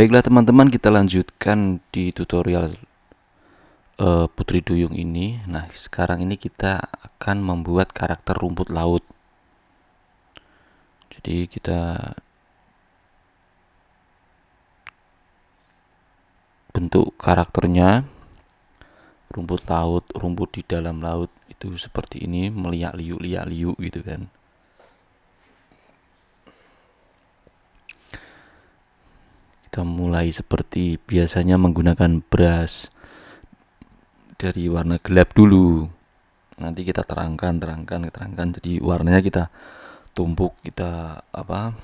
Baiklah teman-teman kita lanjutkan di tutorial uh, Putri Duyung ini Nah sekarang ini kita akan membuat karakter rumput laut Jadi kita Bentuk karakternya Rumput laut, rumput di dalam laut itu seperti ini meliak liuk-liak liuk gitu kan kita mulai seperti biasanya menggunakan beras dari warna gelap dulu nanti kita terangkan terangkan terangkan jadi warnanya kita tumpuk kita apa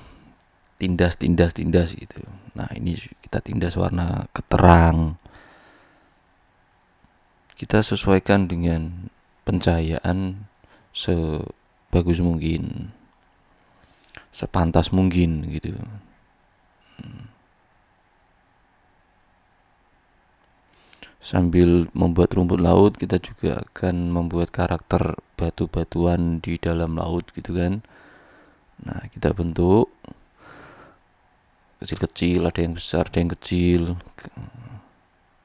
tindas tindas tindas gitu nah ini kita tindas warna keterang kita sesuaikan dengan pencahayaan sebagus mungkin sepantas mungkin gitu hmm. Sambil membuat rumput laut, kita juga akan membuat karakter batu-batuan di dalam laut gitu kan. Nah, kita bentuk kecil-kecil, ada yang besar, ada yang kecil.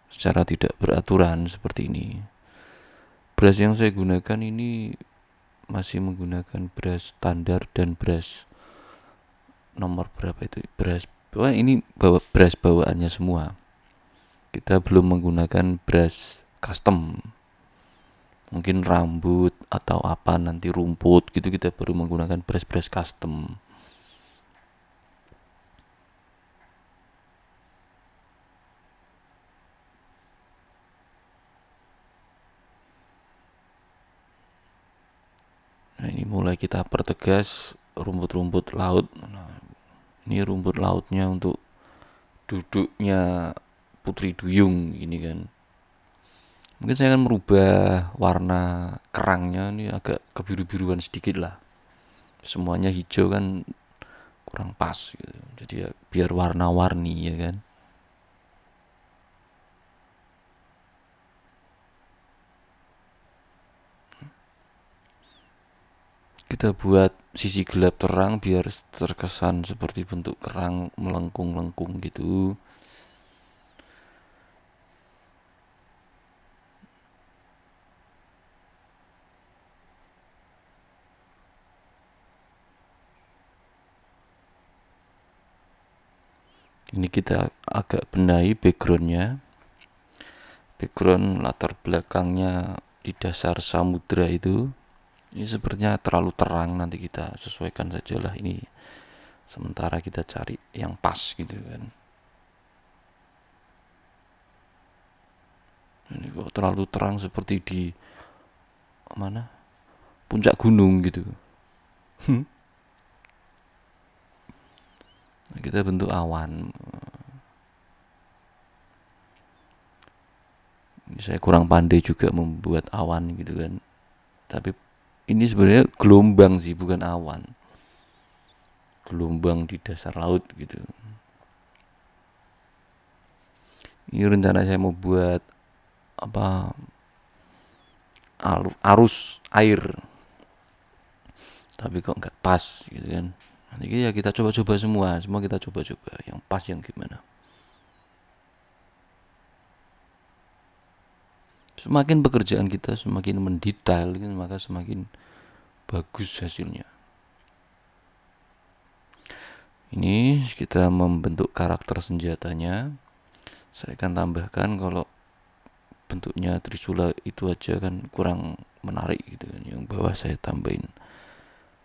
Secara tidak beraturan seperti ini. Beras yang saya gunakan ini masih menggunakan beras standar dan beras nomor berapa itu? Beras ini beras bawaannya semua kita belum menggunakan brush custom mungkin rambut atau apa nanti rumput gitu kita baru menggunakan brush-brush custom Nah, ini mulai kita pertegas rumput-rumput laut. Nah, ini rumput lautnya untuk duduknya putri duyung ini kan mungkin saya akan merubah warna kerangnya ini agak kebiru-biruan sedikit lah semuanya hijau kan kurang pas gitu. jadi ya biar warna-warni ya kan kita buat sisi gelap terang biar terkesan seperti bentuk kerang melengkung-lengkung gitu ini kita agak benahi backgroundnya background latar belakangnya di dasar samudra itu ini sepertinya terlalu terang nanti kita sesuaikan sajalah ini sementara kita cari yang pas gitu kan ini kok terlalu terang seperti di mana puncak gunung gitu hmm kita bentuk awan saya kurang pandai juga membuat awan gitu kan tapi ini sebenarnya gelombang sih bukan awan gelombang di dasar laut gitu ini rencana saya mau buat apa arus air tapi kok nggak pas gitu kan jadi ya kita coba-coba semua, semua kita coba-coba yang pas yang gimana. Semakin pekerjaan kita semakin mendetail, maka semakin bagus hasilnya. Ini kita membentuk karakter senjatanya. Saya akan tambahkan kalau bentuknya trisula itu aja kan kurang menarik gitu kan. Yang bawah saya tambahin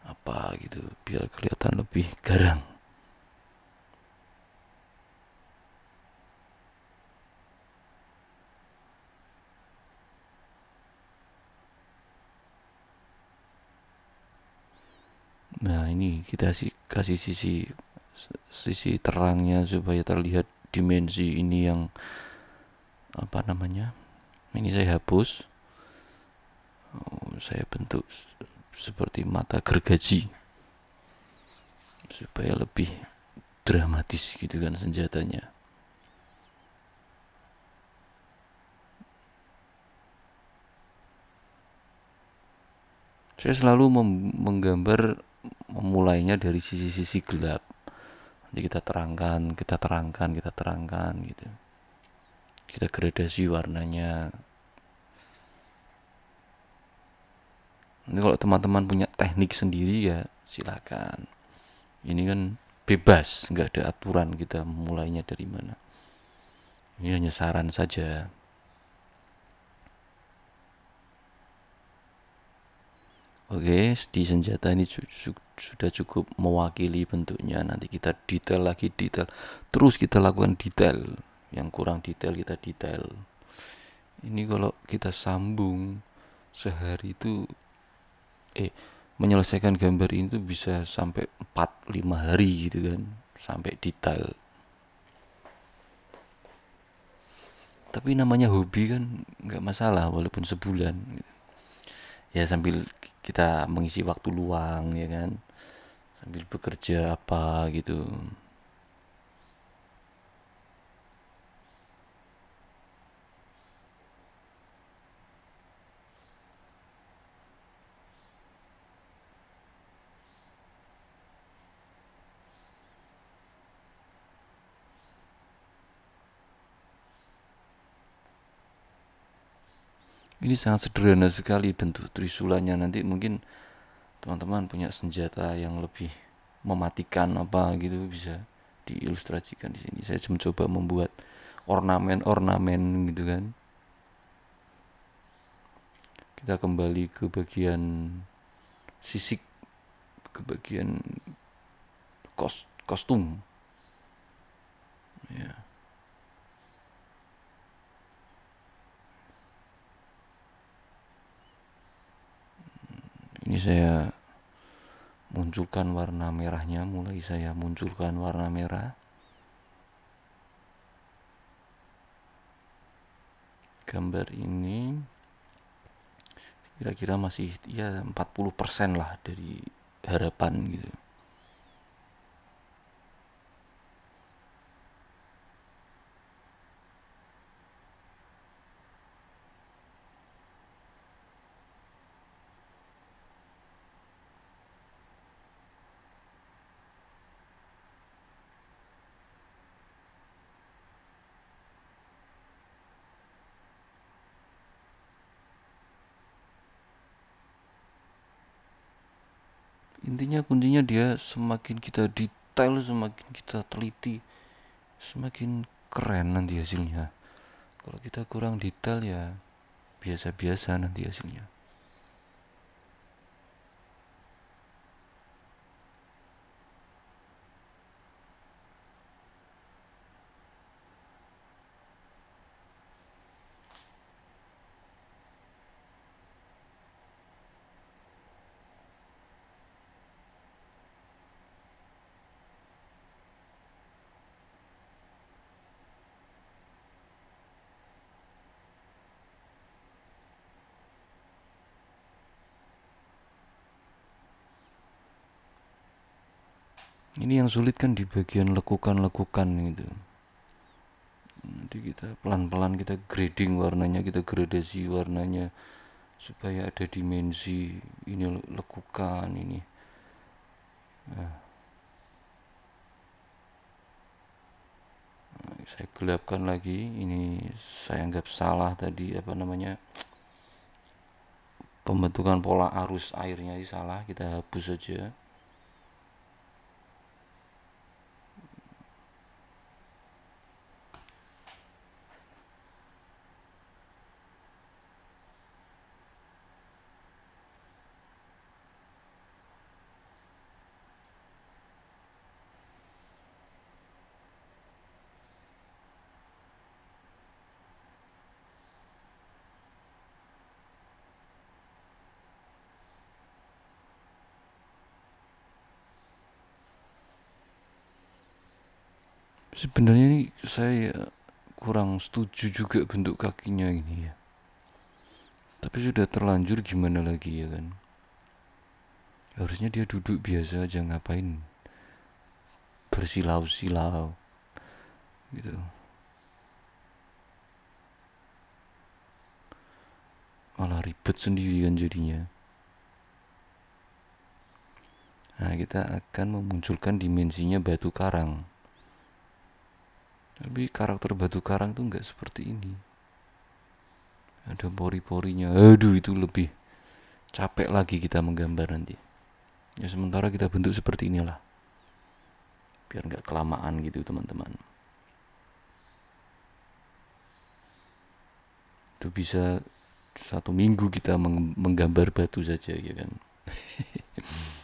apa gitu biar kelihatan lebih garang Nah ini kita sih kasih sisi sisi terangnya supaya terlihat dimensi ini yang apa namanya ini saya hapus oh, saya bentuk seperti mata gergaji supaya lebih dramatis gitu kan senjatanya saya selalu menggambar memulainya dari sisi-sisi gelap nanti kita terangkan kita terangkan kita terangkan gitu kita gradasi warnanya Ini kalau teman-teman punya teknik sendiri ya silakan. Ini kan bebas, nggak ada aturan kita mulainya dari mana. Ini hanya saran saja. Oke, di senjata ini sudah cukup mewakili bentuknya. Nanti kita detail lagi detail. Terus kita lakukan detail. Yang kurang detail kita detail. Ini kalau kita sambung sehari itu eh menyelesaikan gambar ini tuh bisa sampai 4-5 hari gitu kan sampai detail tapi namanya hobi kan nggak masalah walaupun sebulan gitu. ya sambil kita mengisi waktu luang ya kan sambil bekerja apa gitu Ini sangat sederhana sekali bentuk trisulanya nanti mungkin teman-teman punya senjata yang lebih mematikan apa gitu bisa diilustrasikan di sini. Saya mencoba membuat ornamen-ornamen gitu kan. Kita kembali ke bagian sisik ke bagian kos kostum. Ya. saya munculkan warna merahnya mulai saya munculkan warna merah gambar ini kira-kira masih ya 40% lah dari harapan gitu intinya kuncinya dia semakin kita detail semakin kita teliti semakin keren nanti hasilnya kalau kita kurang detail ya biasa-biasa nanti hasilnya ini yang sulit kan di bagian lekukan-lekukan gitu nanti kita pelan-pelan kita grading warnanya kita gradasi warnanya supaya ada dimensi ini lekukan ini nah. Nah, saya gelapkan lagi ini saya anggap salah tadi apa namanya pembentukan pola arus airnya ini salah kita hapus saja sebenarnya ini saya kurang setuju juga bentuk kakinya ini ya tapi sudah terlanjur gimana lagi ya kan harusnya dia duduk biasa aja ngapain bersilau-silau gitu malah ribet sendirian jadinya nah kita akan memunculkan dimensinya batu karang tapi karakter batu karang tuh nggak seperti ini. Ada pori-porinya. Aduh, itu lebih capek lagi kita menggambar nanti. Ya sementara kita bentuk seperti inilah. Biar nggak kelamaan gitu, teman-teman. Itu bisa satu minggu kita menggambar batu saja ya kan.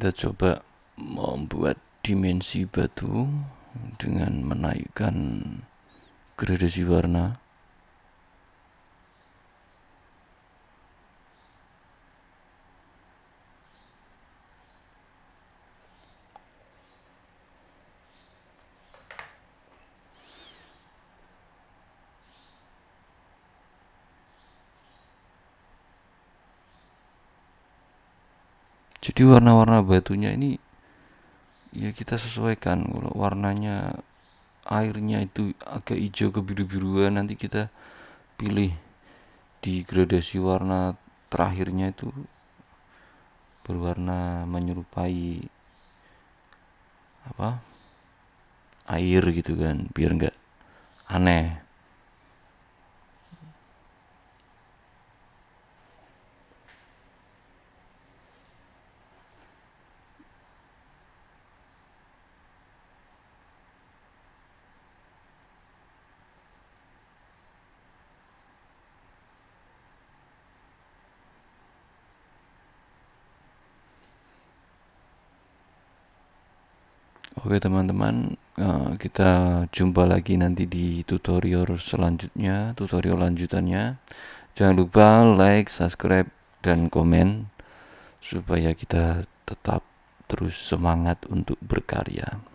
kita coba membuat dimensi batu dengan menaikkan gradasi warna jadi warna-warna batunya ini ya kita sesuaikan kalau warnanya airnya itu agak hijau ke biru-biruan nanti kita pilih di gradasi warna terakhirnya itu berwarna menyerupai apa air gitu kan biar nggak aneh Oke teman-teman, eh, kita jumpa lagi nanti di tutorial selanjutnya, tutorial lanjutannya. Jangan lupa like, subscribe, dan komen supaya kita tetap terus semangat untuk berkarya.